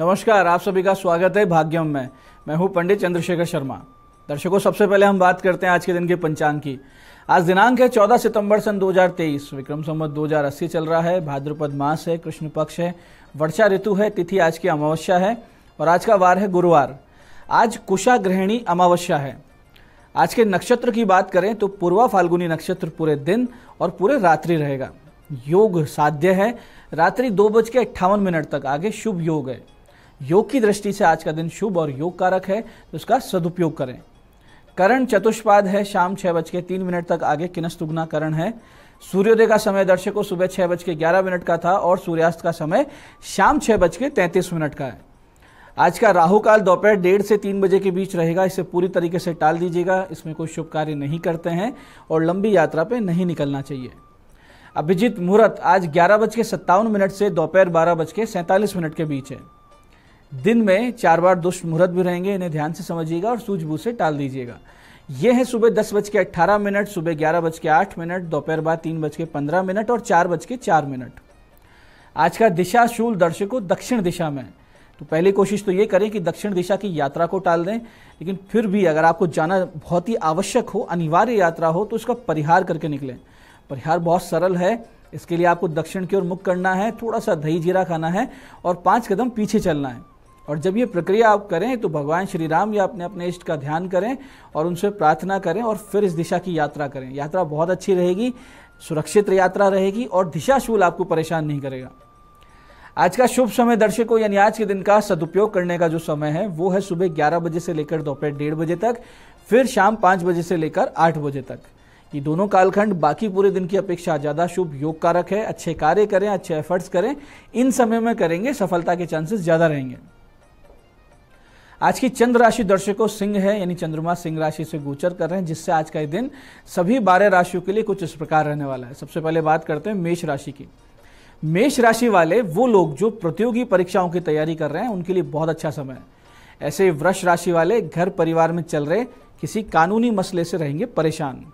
नमस्कार आप सभी का स्वागत है भाग्यम में मैं हूं पंडित चंद्रशेखर शर्मा दर्शकों सबसे पहले हम बात करते हैं आज के दिन के पंचांग की आज दिनांक है 14 सितंबर सन 2023 विक्रम संवत 2080 चल रहा है भाद्रपद मास है कृष्ण पक्ष है वर्षा ऋतु है तिथि आज की अमावस्या है और आज का वार है गुरुवार आज कुशा ग्रहणी अमावस्या है आज के नक्षत्र की बात करें तो पूर्वा फाल्गुनी नक्षत्र पूरे दिन और पूरे रात्रि रहेगा योग साध्य है रात्रि दो बज के अट्ठावन मिनट तक आगे शुभ योग है योग की दृष्टि से आज का दिन शुभ और योग कारक है तो उसका सदुपयोग करें करण चतुष्पाद है शाम छह बज के तीन मिनट तक आगे किनस्तुगना करण है सूर्योदय का समय दर्शकों सुबह छह बज के ग्यारह मिनट का था और सूर्यास्त का समय शाम छह बज के तैंतीस मिनट का है आज का राहु काल दोपहर डेढ़ से तीन बजे के बीच रहेगा इसे पूरी तरीके से टाल दीजिएगा इसमें कोई शुभ कार्य नहीं करते हैं और लंबी यात्रा पे नहीं निकलना चाहिए अभिजीत मुहूर्त आज ग्यारह बज के सत्तावन मिनट से दोपहर बारह बज के सैंतालीस मिनट के बीच है दिन में चार बार दुष्ट मुहूर्त भी रहेंगे इन्हें ध्यान से समझिएगा और सूझबूझ से टाल दीजिएगा यह है सुबह दस बज के अट्ठारह मिनट सुबह ग्यारह बज के आठ मिनट दोपहर बाद तीन बज के पंद्रह मिनट और चार बज के चार मिनट आज का दिशा शूल दर्शकों दक्षिण दिशा में तो पहली कोशिश तो ये करें कि दक्षिण दिशा की यात्रा को टाल दें लेकिन फिर भी अगर आपको जाना बहुत ही आवश्यक हो अनिवार्य यात्रा हो तो उसका परिहार करके निकलें परिहार बहुत सरल है इसके लिए आपको दक्षिण की ओर मुख करना है थोड़ा सा दही जीरा खाना है और पाँच कदम पीछे चलना है और जब ये प्रक्रिया आप करें तो भगवान श्री राम या अपने अपने इष्ट का ध्यान करें और उनसे प्रार्थना करें और फिर इस दिशा की यात्रा करें यात्रा बहुत अच्छी रहेगी सुरक्षित यात्रा रहेगी और दिशाशूल आपको परेशान नहीं करेगा आज का शुभ समय दर्शकों यानी आज के दिन का सदुपयोग करने का जो समय है वो है सुबह ग्यारह बजे से लेकर दोपहर डेढ़ बजे तक फिर शाम पाँच बजे से लेकर आठ बजे तक ये दोनों कालखंड बाकी पूरे दिन की अपेक्षा ज़्यादा शुभ योग कारक है अच्छे कार्य करें अच्छे एफर्ट्स करें इन समय में करेंगे सफलता के चांसेस ज़्यादा रहेंगे आज की चंद्र राशि दर्शकों सिंह है यानी चंद्रमा सिंह राशि से गोचर कर रहे हैं जिससे आज का दिन सभी बारह राशियों के लिए कुछ इस प्रकार रहने वाला है सबसे पहले बात करते हैं मेष राशि की मेष राशि वाले वो लोग जो प्रतियोगी परीक्षाओं की तैयारी कर रहे हैं उनके लिए बहुत अच्छा समय है ऐसे वृक्ष राशि वाले घर परिवार में चल रहे किसी कानूनी मसले से रहेंगे परेशान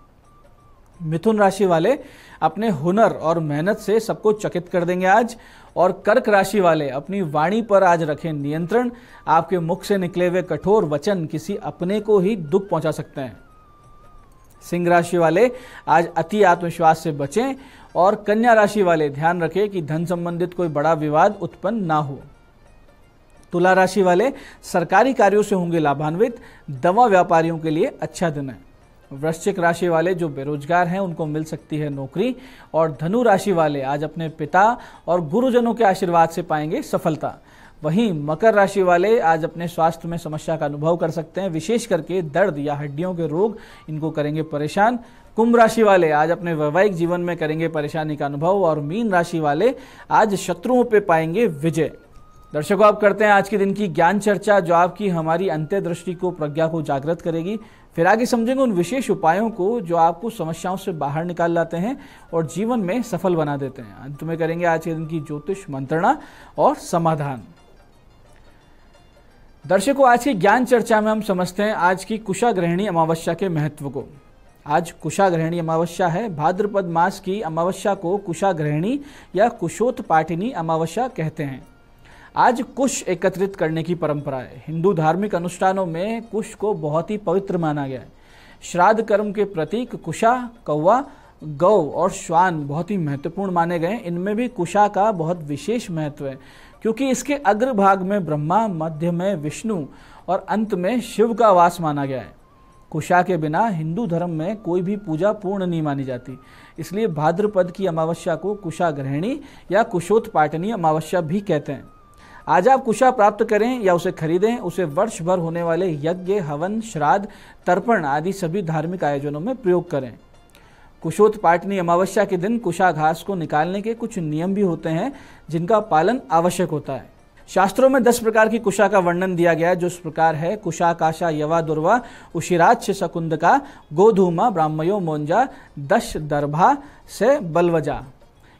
मिथुन राशि वाले अपने हुनर और मेहनत से सबको चकित कर देंगे आज और कर्क राशि वाले अपनी वाणी पर आज रखें नियंत्रण आपके मुख से निकले हुए कठोर वचन किसी अपने को ही दुख पहुंचा सकते हैं सिंह राशि वाले आज अति आत्मविश्वास से बचें और कन्या राशि वाले ध्यान रखें कि धन संबंधित कोई बड़ा विवाद उत्पन्न ना हो तुला राशि वाले सरकारी कार्यों से होंगे लाभान्वित दवा व्यापारियों के लिए अच्छा दिन है वृश्चिक राशि वाले जो बेरोजगार हैं उनको मिल सकती है नौकरी और धनु राशि वाले आज अपने पिता और गुरुजनों के आशीर्वाद से पाएंगे सफलता वहीं मकर राशि वाले आज अपने स्वास्थ्य में समस्या का अनुभव कर सकते हैं विशेष करके दर्द या हड्डियों के रोग इनको करेंगे परेशान कुंभ राशि वाले आज अपने वैवाहिक जीवन में करेंगे परेशानी का अनुभव और मीन राशि वाले आज शत्रुओं पे पाएंगे विजय दर्शकों आप करते हैं आज के दिन की ज्ञान चर्चा जो आपकी हमारी अंत्य दृष्टि को प्रज्ञा को जागृत करेगी फिर आगे समझेंगे उन विशेष उपायों को जो आपको समस्याओं से बाहर निकाल लाते हैं और जीवन में सफल बना देते हैं अंत में करेंगे आज के दिन की ज्योतिष मंत्रणा और समाधान दर्शकों आज की ज्ञान चर्चा में हम समझते हैं आज की कुशा गृहिणी अमावस्या के महत्व को आज कुशा ग्रहणी अमावस्या है भाद्रपद मास की अमावस्या को कुशा गृहिणी या कुशोत्पाटिनी अमावस्या कहते हैं आज कुश एकत्रित करने की परंपरा है हिंदू धार्मिक अनुष्ठानों में कुश को बहुत ही पवित्र माना गया है श्राद्ध कर्म के प्रतीक कुशा कौवा गौ और श्वान बहुत ही महत्वपूर्ण माने गए इनमें भी कुशा का बहुत विशेष महत्व है क्योंकि इसके अग्रभाग में ब्रह्मा मध्य में विष्णु और अंत में शिव का वास माना गया है कुशा के बिना हिंदू धर्म में कोई भी पूजा पूर्ण नहीं मानी जाती इसलिए भाद्रपद की अमावस्या को कुशा ग्रहणी या कुशोत्पाटनी अमावस्या भी कहते हैं आज आप कुशा प्राप्त करें या उसे खरीदें उसे वर्ष भर होने वाले यज्ञ हवन श्राद्ध तर्पण आदि सभी धार्मिक आयोजनों में प्रयोग करें कुशोत्पाटनी अमावस्या के दिन कुशा घास को निकालने के कुछ नियम भी होते हैं जिनका पालन आवश्यक होता है शास्त्रों में दस प्रकार की कुशा का वर्णन दिया गया है जो इस प्रकार है कुशा काशा यवा दुर्वा उशिराक्ष शकुंद का गोधूमा ब्राह्मयो मोंजा दश दर्भा से बलवजा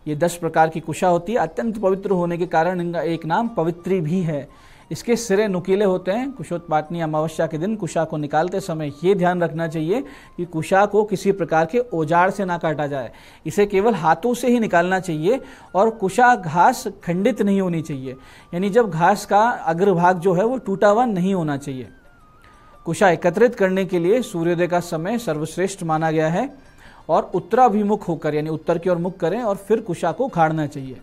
ये दस प्रकार की कुशा होती है अत्यंत पवित्र होने के कारण इनका एक नाम पवित्री भी है इसके सिरे नुकीले होते हैं कुशोत्पाटनी अमावस्या के दिन कुशा को निकालते समय ये ध्यान रखना चाहिए कि कुशा को किसी प्रकार के औजार से ना काटा जाए इसे केवल हाथों से ही निकालना चाहिए और कुशा घास खंडित नहीं होनी चाहिए यानी जब घास का अग्रभाग जो है वो टूटा हुआ नहीं होना चाहिए कुशा एकत्रित करने के लिए सूर्योदय का समय सर्वश्रेष्ठ माना गया है और उत्तराभिमुख होकर यानी उत्तर की ओर मुख करें और फिर कुशा को उखाड़ना चाहिए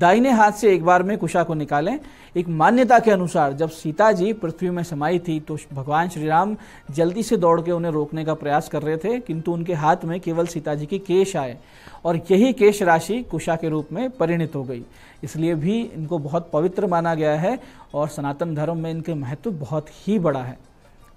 दाहिने हाथ से एक बार में कुशा को निकालें एक मान्यता के अनुसार जब सीता जी पृथ्वी में समाई थी तो भगवान श्री राम जल्दी से दौड़ के उन्हें रोकने का प्रयास कर रहे थे किंतु उनके हाथ में केवल सीता जी की केश आए और यही केश राशि कुशा के रूप में परिणित हो गई इसलिए भी इनको बहुत पवित्र माना गया है और सनातन धर्म में इनके महत्व बहुत ही बड़ा है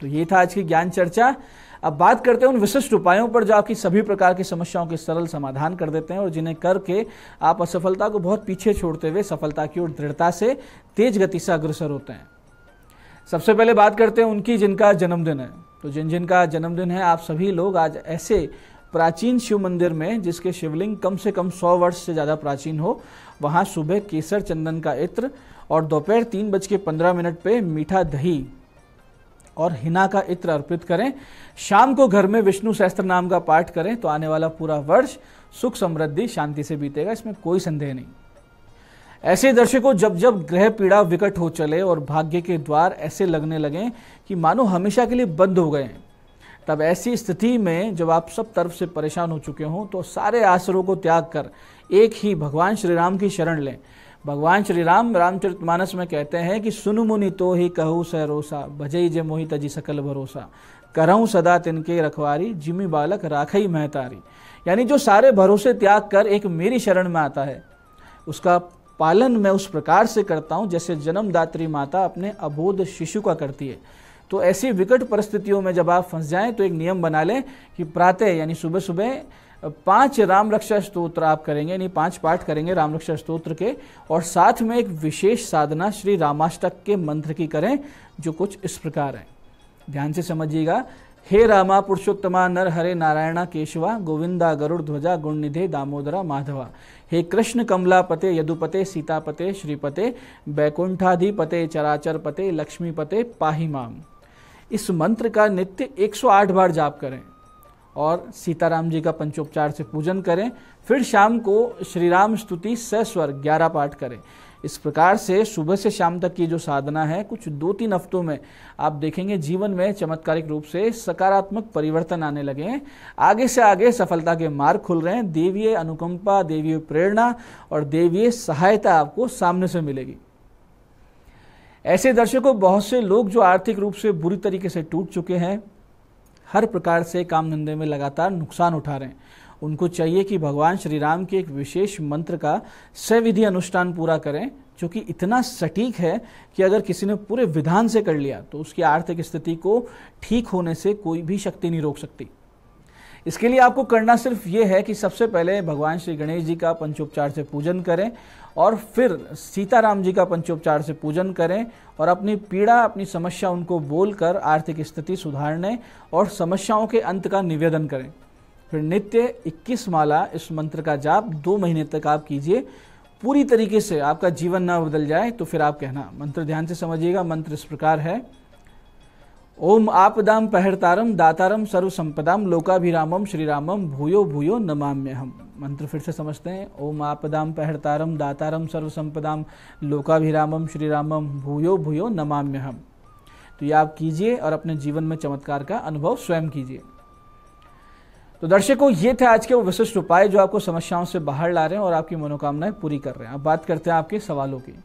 तो ये था आज की ज्ञान चर्चा अब बात करते हैं उन विशिष्ट उपायों पर जो आपकी सभी प्रकार की समस्याओं के सरल समाधान कर देते हैं और जिन्हें करके आप असफलता को बहुत पीछे छोड़ते हुए सफलता की ओर दृढ़ता से तेज गति से अग्रसर होते हैं सबसे पहले बात करते हैं उनकी जिनका जन्मदिन है तो जिन जिनका जन्मदिन है आप सभी लोग आज ऐसे प्राचीन शिव मंदिर में जिसके शिवलिंग कम से कम सौ वर्ष से ज़्यादा प्राचीन हो वहाँ सुबह केसर चंदन का इत्र और दोपहर तीन बज के पंद्रह मिनट पर मीठा दही और हिना का इत्र अर्पित करें शाम को घर में विष्णु सहस्त्र नाम का पाठ करें तो आने वाला पूरा वर्ष सुख समृद्धि शांति से बीतेगा इसमें कोई संदेह नहीं ऐसे दर्शकों जब जब ग्रह पीड़ा विकट हो चले और भाग्य के द्वार ऐसे लगने लगे कि मानो हमेशा के लिए बंद हो गए तब ऐसी स्थिति में जब आप सब तरफ से परेशान हो चुके हों तो सारे आसरों को त्याग कर एक ही भगवान श्री राम की शरण लें भगवान श्री राम रामचरित मानस में कहते हैं कि सुन मुनि तो ही कहू सरोसा भजई जे मोहित जी सकल भरोसा करहूँ सदा तिनके रखवारी जिमी बालक राखई महतारी यानी जो सारे भरोसे त्याग कर एक मेरी शरण में आता है उसका पालन मैं उस प्रकार से करता हूँ जैसे जन्मदात्री माता अपने अबोध शिशु का करती है तो ऐसी विकट परिस्थितियों में जब आप फंस जाएं तो एक नियम बना लें कि प्रातः यानी सुबह सुबह पांच राम रक्षा स्त्रोत्र आप करेंगे यानी पांच पाठ करेंगे राम रक्षा स्त्रोत्र के और साथ में एक विशेष साधना श्री रामाष्टक के मंत्र की करें जो कुछ इस प्रकार है ध्यान से समझिएगा हे रामा पुरुषोत्तमा नर हरे नारायणा केशवा गोविंदा गरुड़ ध्वजा गुण निधे दामोदरा माधवा हे कृष्ण कमलापते यदुपते सीतापते श्रीपते बैकुंठाधिपते चराचरपते लक्ष्मीपते पाही माम इस मंत्र का नित्य 108 बार जाप करें और सीताराम जी का पंचोपचार से पूजन करें फिर शाम को श्री राम स्तुति सस्वर ग्यारह पाठ करें इस प्रकार से सुबह से शाम तक की जो साधना है कुछ दो तीन हफ्तों में आप देखेंगे जीवन में चमत्कारिक रूप से सकारात्मक परिवर्तन आने लगे हैं आगे से आगे सफलता के मार्ग खुल रहे हैं देवीय अनुकंपा देवीय प्रेरणा और देवीय सहायता आपको सामने से मिलेगी ऐसे दर्शकों बहुत से लोग जो आर्थिक रूप से बुरी तरीके से टूट चुके हैं हर प्रकार से काम धंधे में लगातार नुकसान उठा रहे हैं उनको चाहिए कि भगवान श्री राम के एक विशेष मंत्र का सविधि अनुष्ठान पूरा करें जो कि इतना सटीक है कि अगर किसी ने पूरे विधान से कर लिया तो उसकी आर्थिक स्थिति को ठीक होने से कोई भी शक्ति नहीं रोक सकती इसके लिए आपको करना सिर्फ ये है कि सबसे पहले भगवान श्री गणेश जी का पंचोपचार से पूजन करें और फिर सीताराम जी का पंचोपचार से पूजन करें और अपनी पीड़ा अपनी समस्या उनको बोलकर आर्थिक स्थिति सुधारने और समस्याओं के अंत का निवेदन करें फिर नित्य 21 माला इस मंत्र का जाप दो महीने तक आप कीजिए पूरी तरीके से आपका जीवन ना बदल जाए तो फिर आप कहना मंत्र ध्यान से समझिएगा मंत्र इस प्रकार है ओम आपदाम पहरतारम दातारम सर्व संपदाम लोकाभिरामम श्रीरामम भूयो भूयो नमाम्य हम मंत्र फिर से समझते हैं ओम आपदाम पहरतारम दातारम सर्व संपदाम लोकाभिरामम श्रीरामम भूयो भूयो नमाम्य हम तो ये आप कीजिए और अपने जीवन में चमत्कार का अनुभव स्वयं कीजिए तो दर्शकों ये थे आज के वो विशिष्ट उपाय जो आपको समस्याओं से बाहर ला रहे हैं और आपकी मनोकामनाएं पूरी कर रहे हैं अब बात करते हैं आपके सवालों की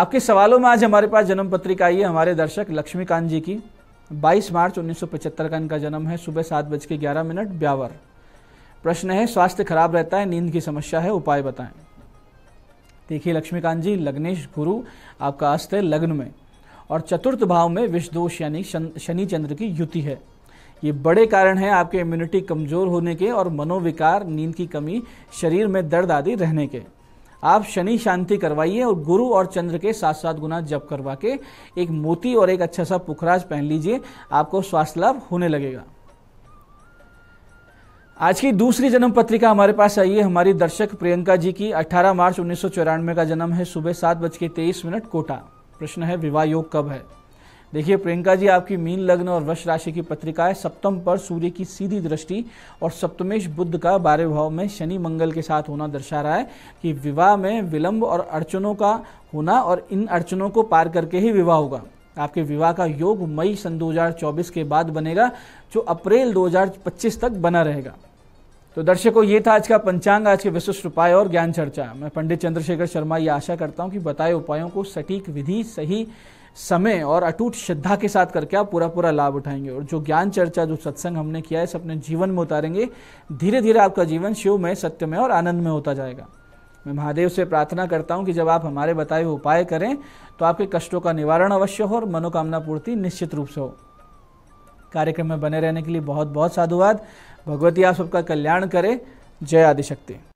आपके सवालों में आज हमारे पास जन्म पत्रिका आई है हमारे दर्शक लक्ष्मीकांत जी की 22 मार्च 1975 का इनका जन्म है सुबह सात बज के ग्यारह मिनट ब्यावर प्रश्न है स्वास्थ्य खराब रहता है नींद की समस्या है उपाय बताएं देखिए लक्ष्मीकांत जी लग्नेश गुरु आपका अस्त है लग्न में और चतुर्थ भाव में विषदोष यानी शनि चंद्र की युति है ये बड़े कारण हैं आपके इम्यूनिटी कमज़ोर होने के और मनोविकार नींद की कमी शरीर में दर्द आदि रहने के आप शनि शांति करवाइए और गुरु और चंद्र के साथ साथ गुना जप करवा के एक मोती और एक अच्छा सा पुखराज पहन लीजिए आपको स्वास्थ्य लाभ होने लगेगा आज की दूसरी जन्म पत्रिका हमारे पास आई है हमारी दर्शक प्रियंका जी की 18 मार्च उन्नीस का जन्म है सुबह सात बज के तेईस मिनट कोटा प्रश्न है विवाह योग कब है देखिए प्रियंका जी आपकी मीन लग्न और वर्ष राशि की पत्रिका है सप्तम पर सूर्य की सीधी दृष्टि और सप्तमेश बुद्ध का बारह भाव में शनि मंगल के साथ होना दर्शा रहा है कि विवाह में विलंब और अड़चनों का होना और इन अड़चनों को पार करके ही विवाह होगा आपके विवाह का योग मई सन 2024 के बाद बनेगा जो अप्रैल 2025 तक बना रहेगा तो दर्शकों ये था आज का पंचांग आज के विशिष्ट उपाय और ज्ञान चर्चा मैं पंडित चंद्रशेखर शर्मा ये आशा करता हूँ कि बताए उपायों को सटीक विधि सही समय और अटूट श्रद्धा के साथ करके आप पूरा पूरा लाभ उठाएंगे और जो ज्ञान चर्चा जो सत्संग हमने किया है इसे अपने जीवन में उतारेंगे धीरे धीरे आपका जीवन शिवमय सत्यमय और आनंद में होता जाएगा मैं महादेव से प्रार्थना करता हूँ कि जब आप हमारे बताए हुए उपाय करें तो आपके कष्टों का निवारण अवश्य हो और मनोकामना पूर्ति निश्चित रूप से हो कार्यक्रम में बने रहने के लिए बहुत बहुत साधुवाद भगवती आप सबका कल्याण करें जय आदिशक्ति